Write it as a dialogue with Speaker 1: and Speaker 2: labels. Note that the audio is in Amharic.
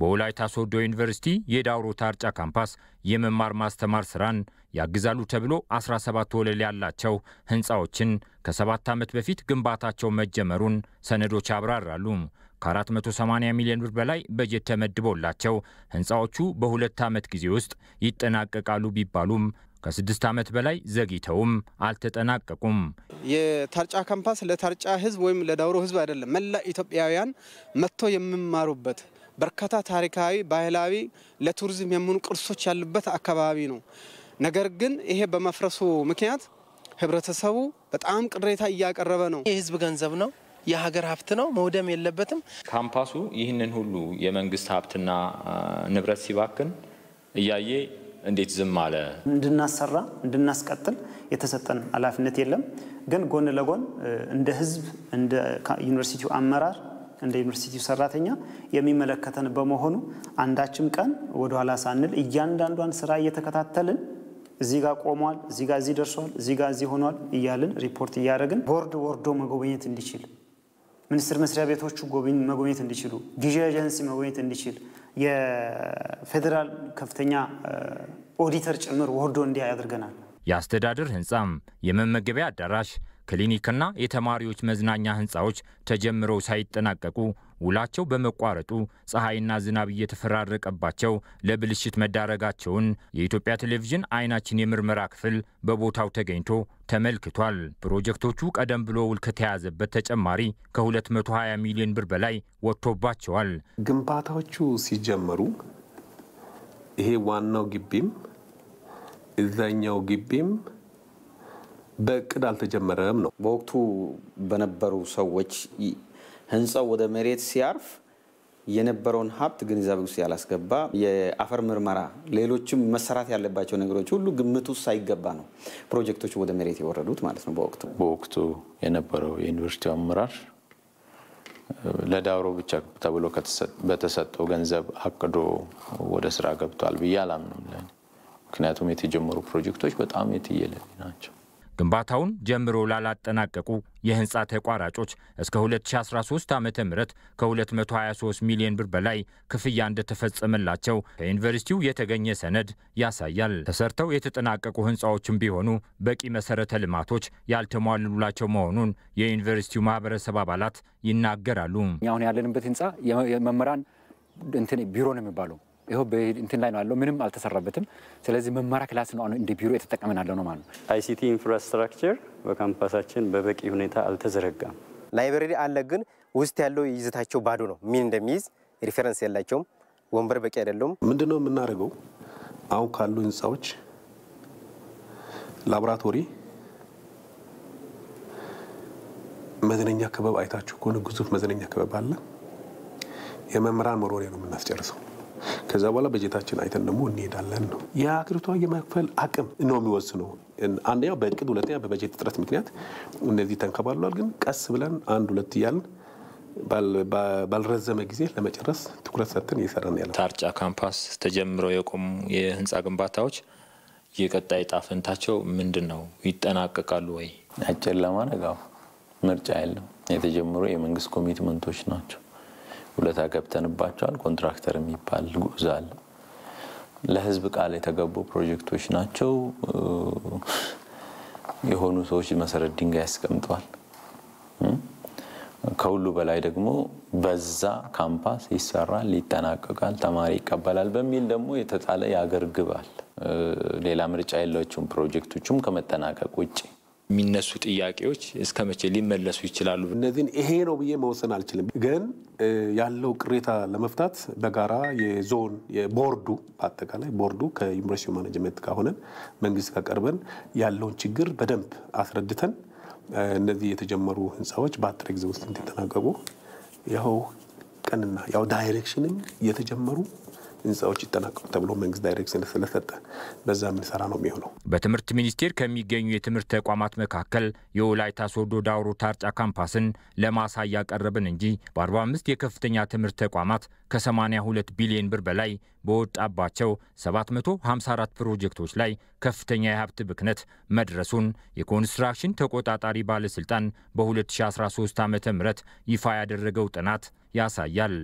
Speaker 1: በወላይታ ሶዶ ዩኒቨርሲቲ የዳውሮ ታርጫ ካምፓስ የመማር ማስተማር ስራን ያግዛሉ ተብሎ 17 ወለል ያላቸው ህንፃዎችን ከሰባት ዓመት በፊት ግንባታቸው መጀመሩን ሰነዶች አብራራሉ ከ ከ480 ሚሊዮን ብር በላይ በጀት ተመድቦላቸው ህንፃዎቹ በሁለት ዓመት ጊዜ ውስጥ ይጠናቀቃሉ ቢባሉም ከስድስት ዓመት በላይ ዘግይተውም አልተጠናቀቁም።
Speaker 2: የታርጫ ካምፓስ ለታርጫ ህዝብ ወይም ለዳውሮ ህዝብ አይደለም፣ መላ ኢትዮጵያውያን መጥቶ የሚማሩበት በርካታ ታሪካዊ፣ ባህላዊ ለቱሪዝም የሚሆኑ ቅርሶች ያሉበት አካባቢ ነው። ነገር ግን ይሄ በመፍረሱ ምክንያት ህብረተሰቡ በጣም ቅሬታ እያቀረበ ነው። የህዝብ ገንዘብ ነው፣ የሀገር ሀብት ነው፣ መውደም የለበትም።
Speaker 1: ካምፓሱ ይህንን ሁሉ የመንግስት ሀብትና ንብረት ሲባክን እያየ እንዴት ዝም አለ? እንድናሰራ እንድናስቀጥል የተሰጠን ኃላፊነት የለም። ግን ጎን ለጎን እንደ ህዝብ እንደ ዩኒቨርሲቲው አመራር እንደ ዩኒቨርሲቲው ሰራተኛ የሚመለከተን በመሆኑ አንዳችም ቀን ወደኋላ ሳንል እያንዳንዷን ስራ እየተከታተልን እዚህ ጋር ቆሟል፣ እዚህ ጋር እዚህ ደርሷል፣ እዚህ ጋር እዚህ ሆኗል እያልን ሪፖርት እያደረግን ቦርድ ወርዶ መጎብኘት እንዲችል ሚኒስቴር መስሪያ ቤቶቹ መጎብኘት እንዲችሉ፣ ጊዜ ኤጀንሲ መጎብኘት እንዲችል፣ የፌዴራል ከፍተኛ ኦዲተር ጭምር ወርዶ እንዲህ ያደርገናል። የአስተዳደር ህንፃም የመመገቢያ አዳራሽ ክሊኒክና የተማሪዎች መዝናኛ ህንፃዎች ተጀምረው ሳይጠናቀቁ ውላቸው በመቋረጡ ፀሐይና ዝናብ እየተፈራረቀባቸው ለብልሽት መዳረጋቸውን የኢትዮጵያ ቴሌቪዥን አይናችን የምርመራ ክፍል በቦታው ተገኝቶ ተመልክቷል። ፕሮጀክቶቹ ቀደም ብሎ ውል ከተያዘበት ተጨማሪ ከ220 ሚሊዮን ብር በላይ ወጥቶባቸዋል።
Speaker 2: ግንባታዎቹ ሲጀመሩ ይሄ ዋናው ግቢም እዛኛው ግቢም በእቅድ አልተጀመረም ነው። በወቅቱ
Speaker 1: በነበሩ ሰዎች ህንፃው ወደ መሬት ሲያርፍ የነበረውን ሀብት ግንዛቤ ውስጥ ያላስገባ የአፈር ምርመራ፣ ሌሎችም መሰራት ያለባቸው
Speaker 2: ነገሮች ሁሉ ግምት ውስጥ ሳይገባ ነው ፕሮጀክቶች ወደ መሬት የወረዱት ማለት ነው። በወቅቱ በወቅቱ የነበረው የዩኒቨርሲቲው አመራር ለዳውሮ ብቻ ተብሎ በተሰጠው ገንዘብ አቅዶ ወደ ስራ ገብቷል ብዬ አላምንም። ምክንያቱም የተጀመሩ ፕሮጀክቶች በጣም የትየለሌ
Speaker 1: ናቸው። ግንባታውን ጀምሮ ላላጠናቀቁ የህንፃ ተቋራጮች እስከ 2013 ዓ ም ከ223 ሚሊዮን ብር በላይ ክፍያ እንደተፈጸመላቸው ከዩኒቨርሲቲው የተገኘ ሰነድ ያሳያል። ተሰርተው የተጠናቀቁ ህንፃዎችም ቢሆኑ በቂ መሰረተ ልማቶች ያልተሟሉላቸው መሆኑን የዩኒቨርሲቲው ማህበረሰብ አባላት ይናገራሉ። አሁን ያለንበት ህንፃ መምህራን እንትን ቢሮ ነው የሚባለው ይኸው እንትን ላይ ነው ያለው፣ ምንም አልተሰራበትም። ስለዚህ መማሪያ ክላስ ነው እንደ ቢሮ የተጠቀምን ያለው ነው ማለት ነው። አይሲቲ ኢንፍራስትራክቸር በካምፓሳችን በበቂ ሁኔታ አልተዘረጋም። ላይብረሪ አለ፣ ግን ውስጥ ያለው ይዘታቸው ባዶ ነው። ምን እንደሚይዝ
Speaker 2: ሪፈረንስ የላቸውም። ወንበር በቂ አይደለም። ምንድን ነው የምናደርገው? አሁን ካሉ ህንፃዎች ላቦራቶሪ፣ መዝነኛ ክበብ አይታችሁ ከሆነ ግዙፍ መዝነኛ ክበብ አለ። የመምህራን መሮሪያ ነው የምናስጨርሰው ከዛ በኋላ በጀታችን አይተን ደግሞ እንሄዳለን ነው። የሀገሪቷ የመክፈል አቅም ነው የሚወስነው። አንደኛው በእቅድ ሁለተኛ በበጀት እጥረት ምክንያት እነዚህ ተንከባሏል። ግን ቀስ ብለን አንድ ሁለት እያልን ባልረዘመ ጊዜ ለመጨረስ
Speaker 1: ትኩረት ሰጥተን እየሰራን ያለ ታርጫ ካምፓስ ተጀምረው የቆሙ የህንፃ ግንባታዎች የቀጣይ ጣፍንታቸው ምንድን ነው? ይጠናቀቃሉ ወይ? አጭር ለማድረግ ምርጫ ያለው የተጀመሩ የመንግስት ኮሚትመንቶች ናቸው። ሁለታ ገብተንባቸዋል። ኮንትራክተር የሚባል ጉዛል ለህዝብ ቃል የተገቡ ፕሮጀክቶች ናቸው። የሆኑ ሰዎች መሰረት ድንጋይ ያስቀምጠዋል። ከሁሉ በላይ ደግሞ በዛ ካምፓስ ይሰራል፣ ይጠናቀቃል፣ ተማሪ ይቀበላል በሚል ደግሞ የተጣለ ያገርግባል ግባል ሌላ ምርጫ የላቸውም ፕሮጀክቶቹም ከመጠናቀቅ ውጭ የሚነሱ ጥያቄዎች እስከ
Speaker 2: መቼ ሊመለሱ ይችላሉ? እነዚህን ይሄ ነው ብዬ መወሰን አልችልም፣ ግን ያለው ቅሬታ ለመፍታት በጋራ የዞን የቦርዱ በአጠቃላይ ቦርዱ ከዩኒቨርሲቲ ማኔጅመንት ጋር ሆነን መንግስት ጋር ቀርበን ያለውን ችግር በደንብ አስረድተን እነዚህ የተጀመሩ ህንፃዎች በአጭር ጊዜ ውስጥ እንዲጠናቀቁ ያው ቀንና ያው ዳይሬክሽንም የተጀመሩ ህንፃዎች ይጠናቀቁ ተብሎ መንግስት ዳይሬክሽን ስለሰጠ በዛ
Speaker 1: የምንሰራ ነው የሚሆነው። በትምህርት ሚኒስቴር ከሚገኙ የትምህርት ተቋማት መካከል የወላይታ ሶዶ ዳውሮ ታርጫ ካምፓስን ለማሳያ ቀረብን እንጂ በ45 የከፍተኛ ትምህርት ተቋማት ከ82 ቢሊዮን ብር በላይ በወጣባቸው 754 ፕሮጀክቶች ላይ ከፍተኛ የሀብት ብክነት መድረሱን የኮንስትራክሽን ተቆጣጣሪ ባለስልጣን በ2013 ዓ ም ይፋ ያደረገው ጥናት ያሳያል።